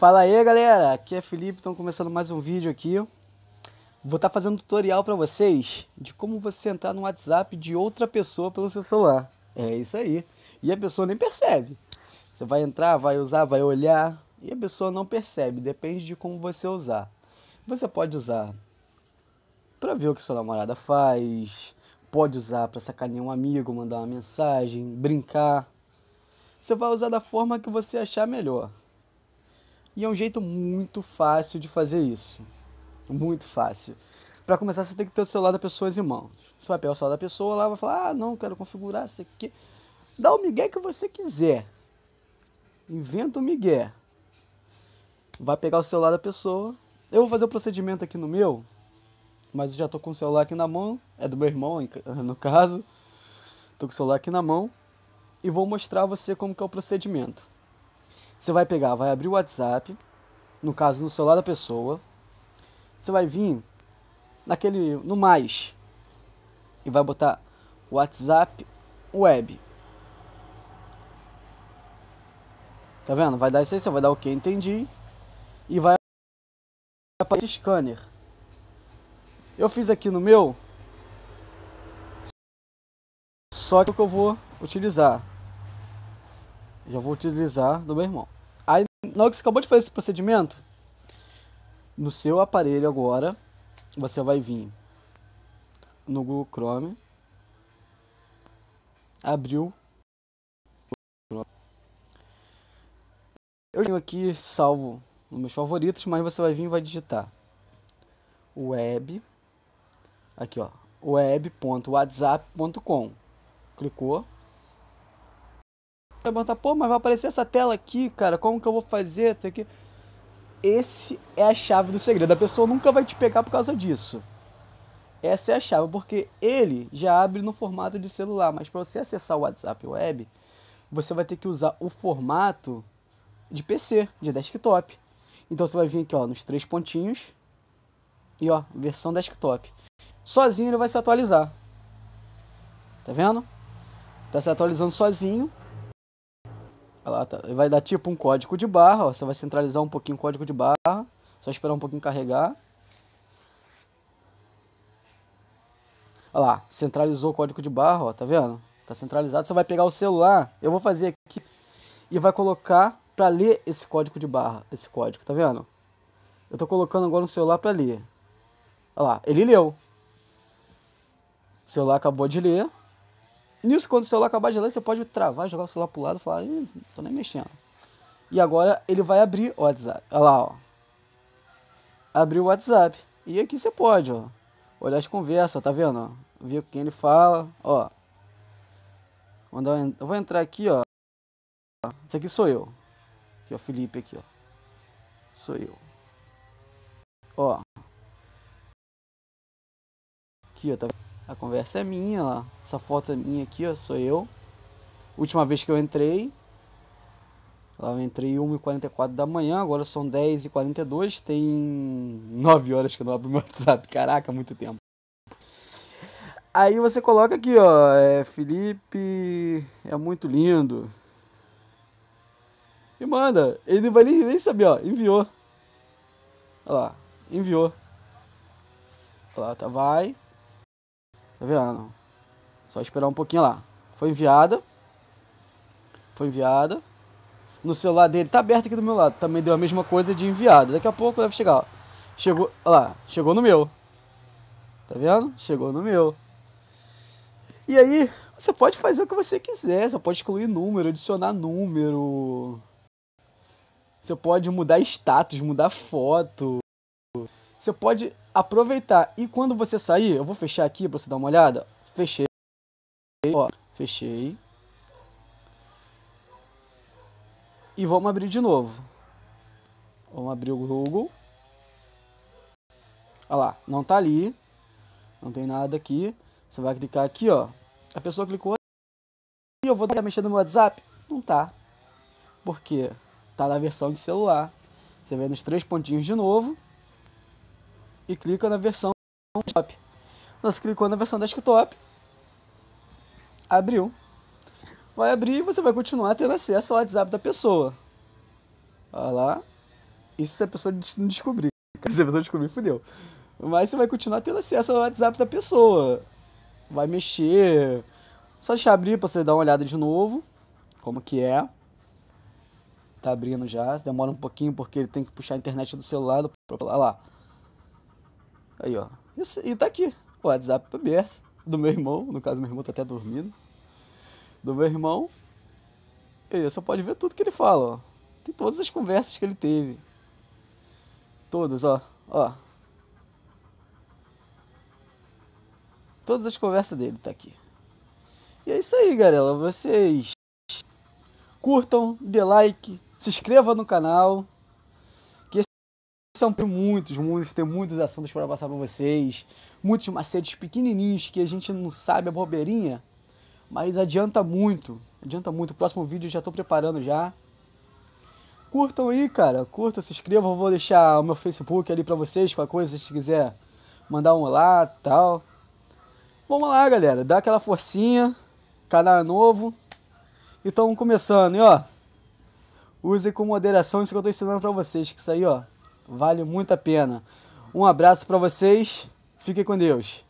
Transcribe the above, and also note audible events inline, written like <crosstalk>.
Fala aí galera, aqui é Felipe, estão começando mais um vídeo aqui. Vou estar tá fazendo um tutorial para vocês de como você entrar no WhatsApp de outra pessoa pelo seu celular. É isso aí. E a pessoa nem percebe. Você vai entrar, vai usar, vai olhar e a pessoa não percebe, depende de como você usar. Você pode usar para ver o que sua namorada faz, pode usar para sacanear um amigo, mandar uma mensagem, brincar. Você vai usar da forma que você achar melhor. E é um jeito muito fácil de fazer isso. Muito fácil. Para começar, você tem que ter o celular da pessoa em mãos. Você vai pegar o celular da pessoa lá, vai falar: ah, não, quero configurar isso aqui. Dá o migué que você quiser. Inventa o migué. Vai pegar o celular da pessoa. Eu vou fazer o procedimento aqui no meu, mas eu já tô com o celular aqui na mão. É do meu irmão, <laughs> no caso. Tô com o celular aqui na mão e vou mostrar a você como que é o procedimento. Você vai pegar, vai abrir o WhatsApp, no caso no celular da pessoa. Você vai vir naquele no mais e vai botar WhatsApp web. Tá vendo? Vai dar isso aí, você vai dar o OK, entendi. E vai aparecer scanner. Eu fiz aqui no meu, só que eu vou utilizar. Já vou utilizar do meu irmão. Aí, na hora que você acabou de fazer esse procedimento, no seu aparelho agora, você vai vir no Google Chrome, abriu Eu tenho aqui salvo nos meus favoritos, mas você vai vir e vai digitar web aqui ó, web.whatsapp.com. Clicou, vai perguntar, pô, mas vai aparecer essa tela aqui, cara, como que eu vou fazer? Tem que... Esse é a chave do segredo. A pessoa nunca vai te pegar por causa disso. Essa é a chave, porque ele já abre no formato de celular, mas para você acessar o WhatsApp Web, você vai ter que usar o formato de PC, de desktop. Então você vai vir aqui ó, nos três pontinhos e ó, versão desktop. Sozinho ele vai se atualizar. Tá vendo? Tá se atualizando sozinho Lá, tá. Vai dar tipo um código de barra, ó. Você vai centralizar um pouquinho o código de barra. Só esperar um pouquinho carregar. Olha lá, centralizou o código de barra, ó, tá vendo? Tá centralizado. Você vai pegar o celular, eu vou fazer aqui, e vai colocar para ler esse código de barra, esse código, tá vendo? Eu tô colocando agora no celular para ler. Olha lá, ele leu. O celular acabou de ler. Nisso, quando o celular acabar de ler você pode travar, jogar o celular pro lado e falar, Ih, tô nem mexendo. E agora ele vai abrir o WhatsApp. Olha lá, ó. Abriu o WhatsApp. E aqui você pode, ó. Olhar as conversas, tá vendo? Ver quem ele fala, ó. Vou, eu vou entrar aqui, ó. Esse aqui sou eu. Aqui, ó, Felipe aqui, ó. Sou eu. Ó. Aqui, ó, tá vendo? A conversa é minha, ó. essa foto é minha aqui, ó, sou eu. Última vez que eu entrei, lá eu entrei 1h44 da manhã, agora são 10h42, tem 9 horas que eu não abro <laughs> meu WhatsApp, caraca, muito tempo. Aí você coloca aqui, ó, é, Felipe é muito lindo. E manda, ele não vai nem, saber, ó, enviou. Olha lá, enviou. Olha lá, tá, vai. Tá vendo? Só esperar um pouquinho lá. Foi enviada. Foi enviada. No celular dele, tá aberto aqui do meu lado. Também deu a mesma coisa de enviada. Daqui a pouco deve chegar, ó. Chegou, ó lá, chegou no meu. Tá vendo? Chegou no meu. E aí, você pode fazer o que você quiser. Você pode excluir número, adicionar número. Você pode mudar status, mudar foto. Você pode aproveitar. E quando você sair, eu vou fechar aqui para você dar uma olhada. Fechei. Ó, fechei. E vamos abrir de novo. Vamos abrir o Google. Olha lá, não tá ali. Não tem nada aqui. Você vai clicar aqui, ó. A pessoa clicou e eu vou dar mexer no meu WhatsApp? Não tá. Porque tá na versão de celular. Você vê nos três pontinhos de novo e clica na versão desktop. Nós clicou na versão desktop, abriu. Vai abrir e você vai continuar tendo acesso ao WhatsApp da pessoa. Olha lá. Isso se a pessoa não descobrir. <laughs> Se a pessoa descobrir, fudeu. Mas você vai continuar tendo acesso ao WhatsApp da pessoa. Vai mexer. Só deixa abrir pra você dar uma olhada de novo. Como que é. Tá abrindo já. Demora um pouquinho porque ele tem que puxar a internet do celular. Olha lá. Aí, ó. Isso, e tá aqui. O WhatsApp tá aberto. Do meu irmão. No caso, meu irmão tá até dormindo. Do meu irmão. E aí, você pode ver tudo que ele fala, ó. Tem todas as conversas que ele teve. Todas, ó. Ó. Todas as conversas dele tá aqui. E é isso aí, galera. Vocês curtam, dê like, se inscreva no canal. São muitos, muitos, tem muitos assuntos para passar para vocês, muitos macetes pequenininhos que a gente não sabe a bobeirinha, mas adianta muito, adianta muito. O próximo vídeo eu já estou preparando já. Curtam aí, cara, curta, se inscrevam, vou deixar o meu Facebook ali para vocês, qualquer coisa, se quiser mandar um lá, tal. Vamos lá, galera, dá aquela forcinha, canal é novo. Então, começando, e ó, use com moderação isso que eu estou ensinando para vocês, que isso aí, ó, Vale muito a pena. Um abraço para vocês. Fiquem com Deus.